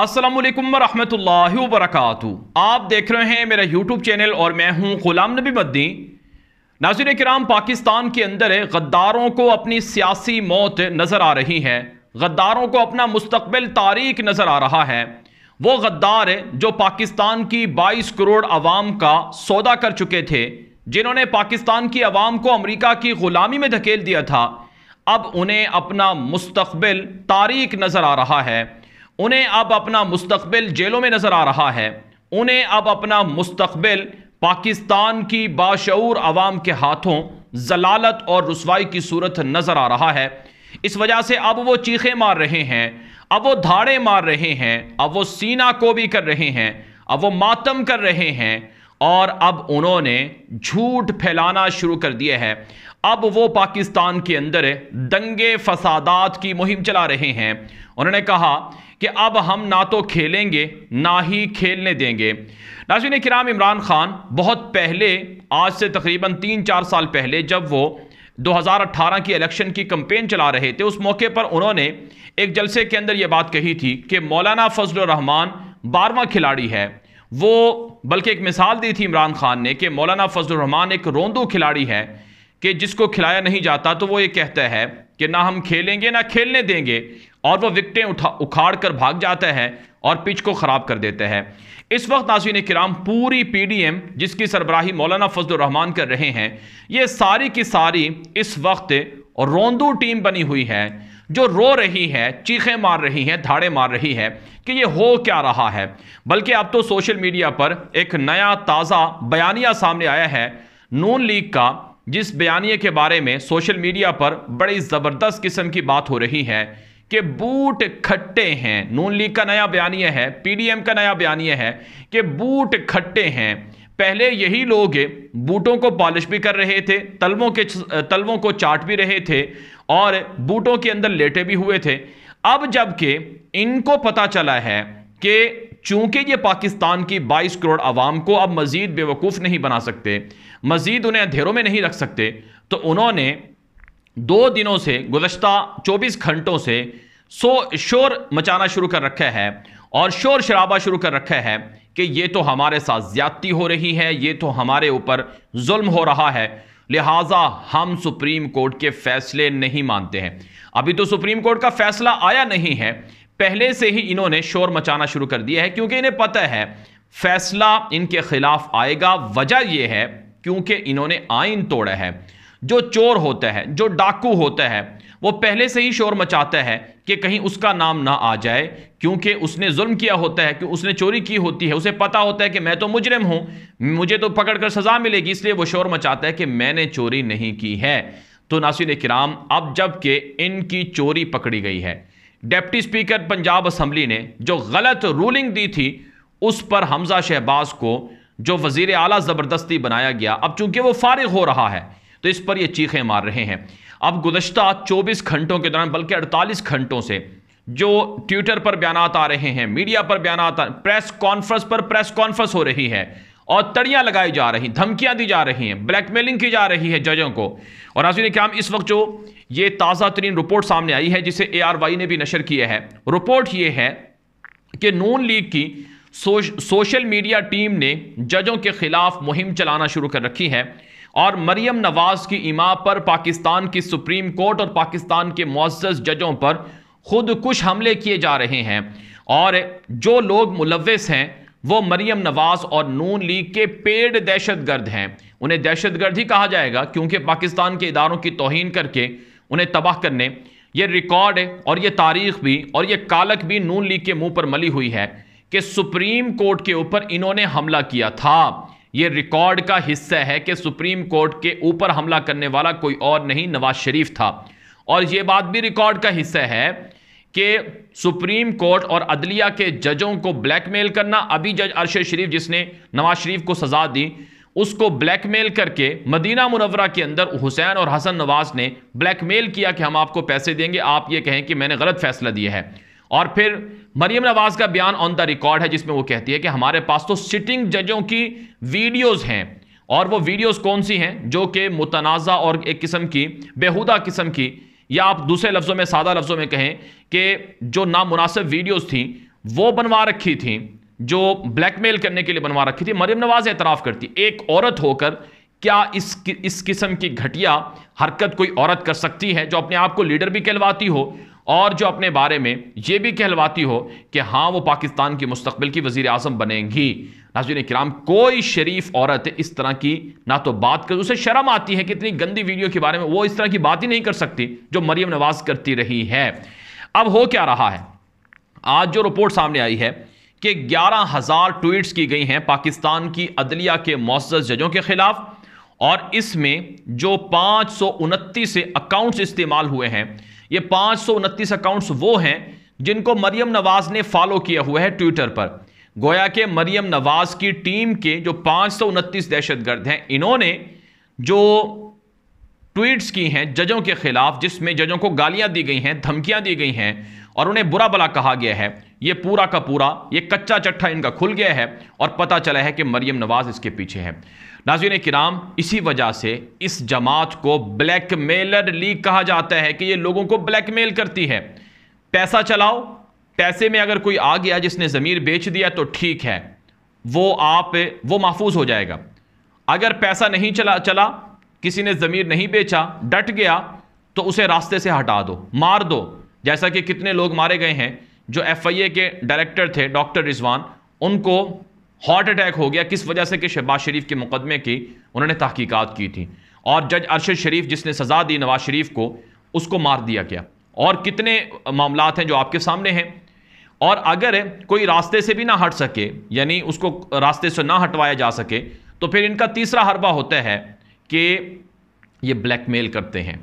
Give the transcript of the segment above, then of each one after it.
असलम वरहमल वरक आप देख रहे हैं मेरा यूट्यूब चैनल और मैं हूं गुलाम नबी मद्दी नाजिर कराम पाकिस्तान के अंदर गद्दारों को अपनी सियासी मौत नज़र आ रही है गद्दारों को अपना मुस्तबिल तारीख नज़र आ रहा है वो गद्दार जो पाकिस्तान की 22 करोड़ आवाम का सौदा कर चुके थे जिन्होंने पाकिस्तान की आवाम को अमरीका की ग़ुलामी में धकेल दिया था अब उन्हें अपना मुस्तबिल तारीख नज़र आ रहा है उन्हें अब अपना मुस्तबिल जेलों में नज़र आ रहा है उन्हें अब अपना मुस्तबिल पाकिस्तान की बाशूर आवाम के हाथों जलालत और रसवाई की सूरत नज़र आ रहा है इस वजह से अब वो चीखें मार रहे हैं अब वो धाड़े मार रहे हैं अब वो सीना को भी कर रहे हैं अब वो मातम कर रहे हैं और अब उन्होंने झूठ फैलाना शुरू कर दिया है अब वो पाकिस्तान के अंदर दंगे फसादात की मुहिम चला रहे हैं उन्होंने कहा कि अब हम ना तो खेलेंगे ना ही खेलने देंगे नाजिन कराम इमरान खान बहुत पहले आज से तकरीबन तीन चार साल पहले जब वो 2018 की इलेक्शन की कंपेन चला रहे थे उस मौके पर उन्होंने एक जलसे के अंदर ये बात कही थी कि मौलाना फजल रहमान बारवा खिलाड़ी है वो बल्कि एक मिसाल दी थी इमरान खान ने कि मौलाना फजल रहमान एक रोंदू खिलाड़ी है कि जिसको खिलाया नहीं जाता तो वो ये कहता है कि ना हम खेलेंगे ना खेलने देंगे और वह विकटें उठा उखाड़ कर भाग जाता है और पिच को ख़राब कर देता है इस वक्त नाजिन कराम पूरी पी डी एम जिसकी सरबराही मौलाना फजलरहमान कर रहे हैं ये सारी की सारी इस वक्त रोंदू टीम बनी हुई है जो रो रही है चीखें मार रही हैं धाड़े मार रही है कि ये हो क्या रहा है बल्कि अब तो सोशल मीडिया पर एक नया ताज़ा बयानिया सामने आया है नून लीग का जिस बयानिए के बारे में सोशल मीडिया पर बड़ी ज़बरदस्त किस्म की बात हो रही है कि बूट खट्टे हैं नून लीग का नया बयानिया है पीडीएम का नया बयानिया है कि बूट खट्टे हैं पहले यही लोग बूटों को पॉलिश भी कर रहे थे तलवों के तलवों को चाट भी रहे थे और बूटों के अंदर लेटे भी हुए थे अब जबकि इनको पता चला है कि चूंकि ये पाकिस्तान की 22 करोड़ आवाम को अब मज़ीद बेवकूफ़ नहीं बना सकते मज़ीद उन्हें अंधेरों में नहीं रख सकते तो उन्होंने दो दिनों से गुजशत चौबीस घंटों से सो शोर मचाना शुरू कर रखा है और शोर शराबा शुरू कर रखा है कि ये तो हमारे साथ ज़्यादती हो रही है ये तो हमारे ऊपर जुल्म हो रहा है लिहाजा हम सुप्रीम कोर्ट के फैसले नहीं मानते हैं अभी तो सुप्रीम कोर्ट का फैसला आया नहीं है पहले से ही इन्होंने शोर मचाना शुरू कर दिया है क्योंकि इन्हें पता है फैसला इनके खिलाफ आएगा वजह यह है क्योंकि इन्होंने आइन तोड़ा है जो चोर होता है जो डाकू होता है वो पहले से ही शोर मचाता है कि कहीं उसका नाम ना आ जाए क्योंकि उसने जुल्म किया होता है कि उसने चोरी की होती है उसे पता होता है कि मैं तो मुजरिम हूँ मुझे तो पकड़कर सज़ा मिलेगी इसलिए वो शोर मचाता है कि मैंने चोरी नहीं की है तो नासिर कराम अब जबकि इनकी चोरी पकड़ी गई है डेप्टी स्पीकर पंजाब असम्बली ने जो गलत रूलिंग दी थी उस पर हमजा शहबाज को जो वजीर आला ज़बरदस्ती बनाया गया अब चूंकि वो फारिग हो रहा है तो इस पर ये चीखें मार रहे हैं अब गुजशत 24 घंटों के दौरान बल्कि 48 घंटों से जो ट्विटर पर बयान आ रहे हैं मीडिया पर बयान प्रेस कॉन्फ्रेंस पर प्रेस कॉन्फ्रेंस हो रही है और तड़ियाँ लगाई जा रही धमकियाँ दी जा रही हैं ब्लैकमेलिंग की जा रही है जजों को और नाजिन क्या इस वक्त जो ये ताज़ा तरीन रिपोर्ट सामने आई है जिसे ए आर वाई ने भी नशर किया है रिपोर्ट ये है कि नून लीग की सोश, सोशल मीडिया टीम ने जजों के खिलाफ मुहिम चलाना शुरू कर रखी है और मरियम नवाज की इमा पर पाकिस्तान की सुप्रीम कोर्ट और पाकिस्तान के मुजस जजों पर खुद कुछ हमले किए जा रहे हैं और जो लोग मुलवस हैं वो मरियम नवाज और नून लीग के पेड दहशत गर्द हैं उन्हें दहशत गर्द ही कहा जाएगा क्योंकि पाकिस्तान के इदारों की तोहन करके उन्हें तबाह करने ये रिकॉर्ड है और ये तारीख भी और ये कालक भी नून लीग के मुंह पर मली हुई है कि सुप्रीम कोर्ट के ऊपर इन्होंने हमला किया था ये रिकॉर्ड का हिस्सा है कि सुप्रीम कोर्ट के ऊपर हमला करने वाला कोई और नहीं नवाज शरीफ था और ये बात भी रिकॉर्ड का हिस्सा है कि सुप्रीम कोर्ट और अदलिया के जजों को ब्लैकमेल करना अभी जज अरशद शरीफ जिसने नवाज शरीफ को सज़ा दी उसको ब्लैकमेल करके मदीना मुनवरा के अंदर हुसैन और हसन नवाज ने ब्लैकमेल किया कि हम आपको पैसे देंगे आप ये कहें कि मैंने गलत फैसला दिया है और फिर मरियम नवाज का बयान ऑन द रिकॉर्ड है जिसमें वो कहती है कि हमारे पास तो सिटिंग जजों की वीडियोज़ हैं और वो वीडियोज़ कौन सी हैं जो कि मुतनाज़ा और एक किस्म की बेहुदा किस्म की या आप दूसरे लफ्ज़ों में सादा लफ्ज़ों में कहें कि जो नामुनासिब वीडियोज़ थी वो बनवा रखी थी जो ब्लैकमेल करने के लिए बनवा रखी थी मरियम नवाज एतराफ़ करती एक औरत होकर क्या इस इस किस्म की घटिया हरकत कोई औरत कर सकती है जो अपने आप को लीडर भी कहलवाती हो और जो अपने बारे में ये भी कहलवाती हो कि हाँ वो पाकिस्तान की मुस्तबिल की वजीर अजम बनेंगी नाजिन कराम कोई शरीफ औरत इस तरह की ना तो बात कर उसे शर्म आती है कितनी गंदी वीडियो के बारे में वो इस तरह की बात ही नहीं कर सकती जो मरियम नवाज करती रही है अब हो क्या रहा है आज जो रिपोर्ट सामने आई है कि ग्यारह हज़ार ट्वीट्स की गई हैं पाकिस्तान की अदलिया के मोस जजों के ख़िलाफ़ और इसमें जो पाँच सौ उनतीस अकाउंट्स इस्तेमाल हुए हैं ये पाँच अकाउंट्स वो हैं जिनको मरियम नवाज ने फॉलो किया हुआ है ट्विटर पर गोया के मरियम नवाज की टीम के जो पाँच सौ उनतीस दहशतगर्द हैं इन्होंने जो ट्वीट्स की हैं जजों के खिलाफ जिसमें जजों को गालियां दी गई हैं धमकियां दी गई हैं और उन्हें बुरा भला कहा गया है ये पूरा का पूरा ये कच्चा चट्ठा इनका खुल गया है और पता चला है कि मरियम नवाज इसके पीछे है नाजीन कराम इसी वजह से इस जमात को ब्लैक मेलर लीग कहा जाता है कि ये लोगों को ब्लैक मेल करती है पैसा चलाओ पैसे में अगर कोई आ गया जिसने ज़मीर बेच दिया तो ठीक है वो आप वो महफूज हो जाएगा अगर पैसा नहीं चला चला किसी ने ज़मीर नहीं बेचा डट गया तो उसे रास्ते से हटा दो मार दो जैसा कि कितने लोग मारे गए हैं जो एफ आई ए के डायरेक्टर थे डॉक्टर रिजवान उनको हार्ट अटैक हो गया किस वजह से कि शहबाज शरीफ के मुकदमे की उन्होंने तहकीकत की थी और जज अरशद शरीफ जिसने सज़ा दी नवाज शरीफ को उसको मार दिया गया और कितने मामला हैं जो आपके सामने हैं और अगर कोई रास्ते से भी ना हट सके यानी उसको रास्ते से ना हटवाया जा सके तो फिर इनका तीसरा हरबा होता है कि ये ब्लैकमेल करते हैं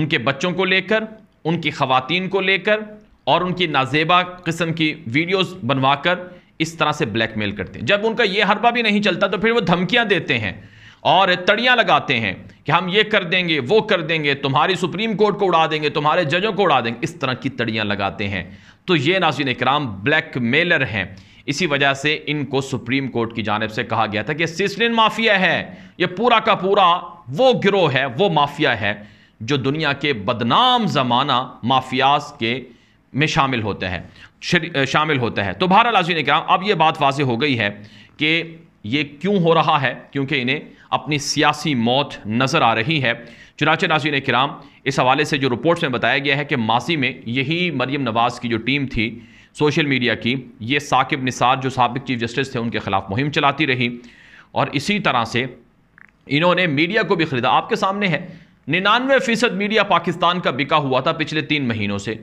उनके बच्चों को लेकर उनकी ख़वातीन को लेकर और उनकी नाजेबा किस्म की वीडियोस बनवाकर इस तरह से ब्लैकमेल करते हैं जब उनका ये हरबा भी नहीं चलता तो फिर वो धमकियां देते हैं और तड़ियां लगाते हैं कि हम ये कर देंगे वो कर देंगे तुम्हारी सुप्रीम कोर्ट को उड़ा देंगे तुम्हारे जजों को उड़ा देंगे इस तरह की तड़ियां लगाते हैं तो ये नाजीन कराम ब्लैक मेलर हैं इसी वजह से इनको सुप्रीम कोर्ट की जानब से कहा गया था कि सिसलिन माफिया है ये पूरा का पूरा वो गिरोह है वो माफिया है जो दुनिया के बदनाम ज़माना माफियाज के में शामिल होते हैं शामिल होता है तो लाजी ने कहा अब ये बात वाज हो गई है कि ये क्यों हो रहा है क्योंकि इन्हें अपनी सियासी मौत नज़र आ रही है नाजी नाजीन कराम इस हवाले से जो रिपोर्ट्स में बताया गया है कि मासी में यही मरीम नवाज़ की जो टीम थी सोशल मीडिया की ये साकिब निसार जो सबक चीफ जस्टिस थे उनके ख़िलाफ़ मुहिम चलाती रही और इसी तरह से इन्होंने मीडिया को भी ख़रीदा आपके सामने है निन्यानवे फ़ीसद मीडिया पाकिस्तान का बिका हुआ था पिछले तीन महीनों से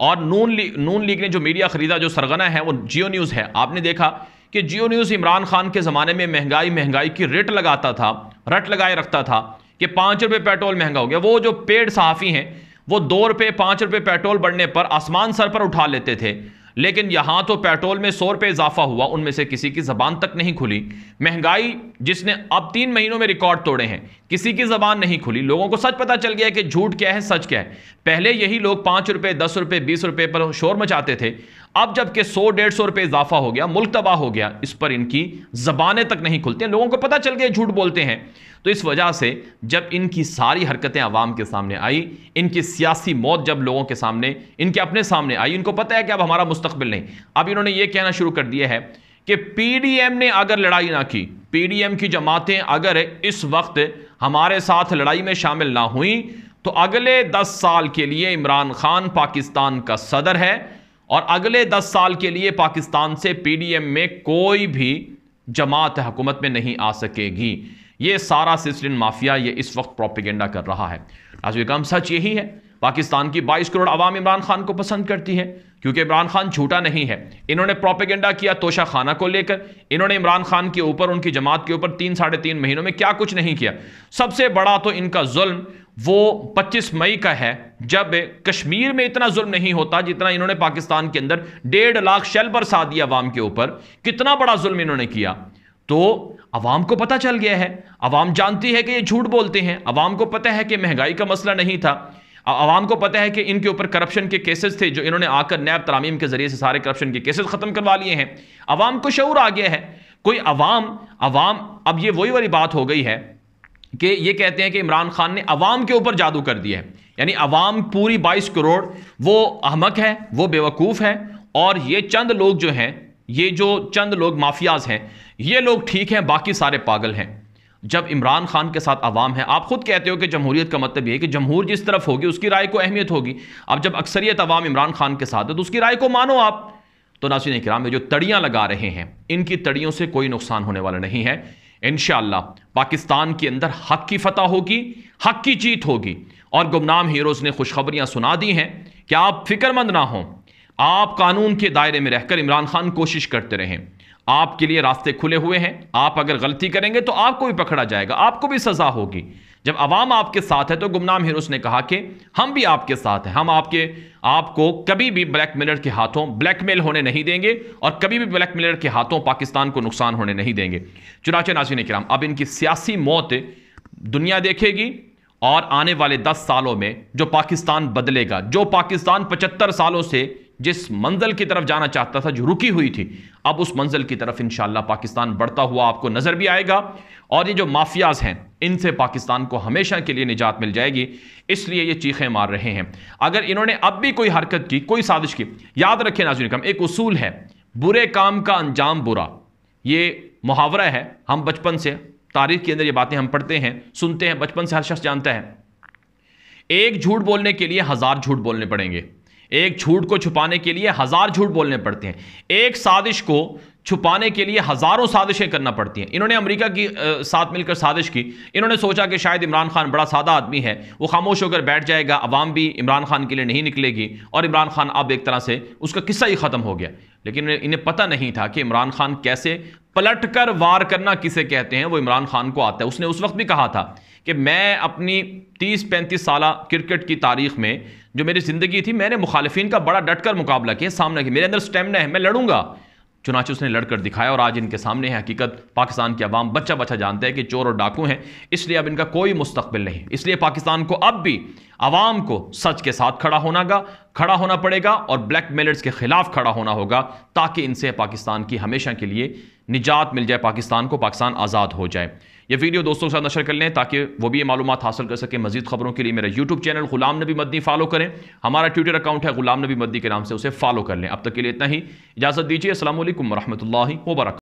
और नून लीग नून लीग ने जो मीडिया ख़रीदा जो सरगना है वो जियो न्यूज़ है आपने देखा कि जियो न्यूज़ इमरान खान के ज़माने में महंगाई महंगाई की रेट लगाता था रट लगाए रखता था कि पाँच रुपये पेट्रोल महंगा हो गया वो जो पेड सहाफ़ी हैं वो दो रुपये पाँच रुपये पेट्रोल बढ़ने पर आसमान सर पर उठा लेते थे लेकिन यहाँ तो पेट्रोल में सौ रुपये इजाफा हुआ उनमें से किसी की ज़बान तक नहीं खुली महंगाई जिसने अब तीन महीनों में रिकॉर्ड तोड़े हैं किसी की ज़बान नहीं खुली लोगों को सच पता चल गया कि झूठ क्या है सच क्या है पहले यही लोग पाँच रुपये दस रुपये बीस रुपये पर शोर मचाते थे अब जबकि सौ डेढ़ सौ रुपए इजाफा हो गया मुल्क तबाह हो गया इस पर इनकी ज़बानें तक नहीं खुलती लोगों को पता चल गया झूठ बोलते हैं तो इस वजह से जब इनकी सारी हरकतें आवाम के सामने आई इनकी सियासी मौत जब लोगों के सामने इनके अपने सामने आई इनको पता है कि अब हमारा मुस्तबिल नहीं अब इन्होंने ये कहना शुरू कर दिया है कि पीडीएम ने अगर लड़ाई ना की पीडीएम की जमातें अगर इस वक्त हमारे साथ लड़ाई में शामिल ना हुई तो अगले दस साल के लिए इमरान खान पाकिस्तान का सदर है और अगले दस साल के लिए पाकिस्तान से पीडीएम में कोई भी जमात हुकूमत में नहीं आ सकेगी ये सारा सिस्टिन माफिया ये इस वक्त प्रोपिगेंडा कर रहा है आज काम सच यही है पाकिस्तान की 22 करोड़ आवाम इमरान खान को पसंद करती है क्योंकि इमरान खान झूठा नहीं है इन्होंने प्रोपेगेंडा किया तोशा खाना को लेकर इन्होंने इमरान खान के ऊपर उनकी जमात के ऊपर तीन साढ़े तीन महीनों में क्या कुछ नहीं किया सबसे बड़ा तो इनका जुल्म वो 25 मई का है जब कश्मीर में इतना जुल्म नहीं होता जितना इन्होंने पाकिस्तान के अंदर डेढ़ लाख शेल बरसा दिया अवाम के ऊपर कितना बड़ा जुल्म इन्होंने किया तो अवाम को पता चल गया है अवाम जानती है कि ये झूठ बोलते हैं अवाम को पता है कि महंगाई का मसला नहीं था आवाम को पता है कि इनके ऊपर करप्शन के केसेस थे जो इन्होंने आकर नैब तरामीम के जरिए से सारे करप्शन के केसेस ख़त्म करवा लिए हैं आवाम को शूर आ गया है कोई अवाम आवाम अब ये वही वाली बात हो गई है कि ये कहते हैं कि इमरान खान ने अवाम के ऊपर जादू कर दिया है यानी अवाम पूरी बाईस करोड़ वो अहमक है वो बेवकूफ़ है और ये चंद लोग जो हैं ये जो चंद लोग माफियाज हैं ये लोग ठीक हैं बाकी सारे पागल हैं जब इमरान खान के साथ आवाम है आप खुद कहते हो कि जमहूरियत का मतलब यह है कि जमहूर जिस तरफ होगी उसकी राय को अहमियत होगी अब जब अक्सरियत आवाम इमरान खान के साथ है तो उसकी राय को मानो आप तो नासिन कराम जो तड़ियाँ लगा रहे हैं इनकी तड़ियों से कोई नुकसान होने वाला नहीं है इन पाकिस्तान के अंदर हक की फतह होगी हक की जीत होगी और गुमनाम हीरोज़ ने खुशखबरियाँ सुना दी हैं कि आप फिक्रमंद ना हों आप कानून के दायरे में रहकर इमरान खान कोशिश करते रहें आपके लिए रास्ते खुले हुए हैं आप अगर गलती करेंगे तो आपको भी पकड़ा जाएगा आपको भी सज़ा होगी जब अवाम आपके साथ है तो गुमनाम हिरोस ने कहा कि हम भी आपके साथ हैं हम आपके आपको कभी भी ब्लैक मिलर के हाथों ब्लैकमेल होने नहीं देंगे और कभी भी ब्लैक मिलर के हाथों पाकिस्तान को नुकसान होने नहीं देंगे चुनाचे ने कराम अब इनकी सियासी मौत दुनिया देखेगी और आने वाले दस सालों में जो पाकिस्तान बदलेगा जो पाकिस्तान पचहत्तर सालों से जिस मंजिल की तरफ जाना चाहता था जो रुकी हुई थी अब उस मंजिल की तरफ इंशाला पाकिस्तान बढ़ता हुआ आपको नज़र भी आएगा और ये जो माफियाज़ हैं इनसे पाकिस्तान को हमेशा के लिए निजात मिल जाएगी इसलिए ये चीखें मार रहे हैं अगर इन्होंने अब भी कोई हरकत की कोई साजिश की याद रखें नाजुन कम एक उसूल है बुरे काम का अंजाम बुरा ये मुहावरा है हम बचपन से तारीख के अंदर ये बातें हम पढ़ते हैं सुनते हैं बचपन से हर शख्स जानता है एक झूठ बोलने के लिए हज़ार झूठ बोलने पड़ेंगे एक झूठ को छुपाने के लिए हजार झूठ बोलने पड़ते हैं एक साजिश को छुपाने के लिए हज़ारों साजिशें करना पड़ती हैं इन्होंने अमेरिका की आ, साथ मिलकर साजिश की इन्होंने सोचा कि शायद इमरान खान बड़ा सादा आदमी है वो खामोश होकर बैठ जाएगा अवाम भी इमरान खान के लिए नहीं निकलेगी और इमरान खान अब एक तरह से उसका किस्सा ही ख़त्म हो गया लेकिन इन्हें पता नहीं था कि इमरान खान कैसे पलट कर वार करना किसे कहते हैं वो इमरान खान को आता है उसने उस वक्त भी कहा था कि मैं अपनी तीस पैंतीस साल क्रिकेट की तारीख में जो मेरी ज़िंदगी थी मैंने मुखालफन का बड़ा डट कर मुकाबला किया सामना किया मेरे अंदर स्टेमिना है मैं लड़ूंगा चुनाच उसने लड़कर दिखाया और आज इनके सामने है हकीकत पाकिस्तान की अवाम बच्चा बच्चा जानते हैं कि चोर और डाकू हैं इसलिए अब इनका कोई मुस्तबिल नहीं इसलिए पाकिस्तान को अब भी आवाम को सच के साथ खड़ा होना का खड़ा होना पड़ेगा और ब्लैक मेलर्स के खिलाफ खड़ा होना होगा ताकि इनसे पाकिस्तान की हमेशा के लिए निजात मिल जाए पाकिस्तान को पाकिस्तान आज़ाद हो जाए ये वीडियो दोस्तों के साथ नशर कर लें ताकि वो भी ये मालूम हासिल कर सकें मजीद खबरों के लिए मेरा यूट्यूब चैनल गुलाम नबी मदनी फॉलो करें हमारा ट्विटर अकाउंट है गुलाम नबी मदनी के नाम से उसे फॉलो कर लें अब तक के लिए इतना ही इजाज़त दीजिए असल वरहमल वर्क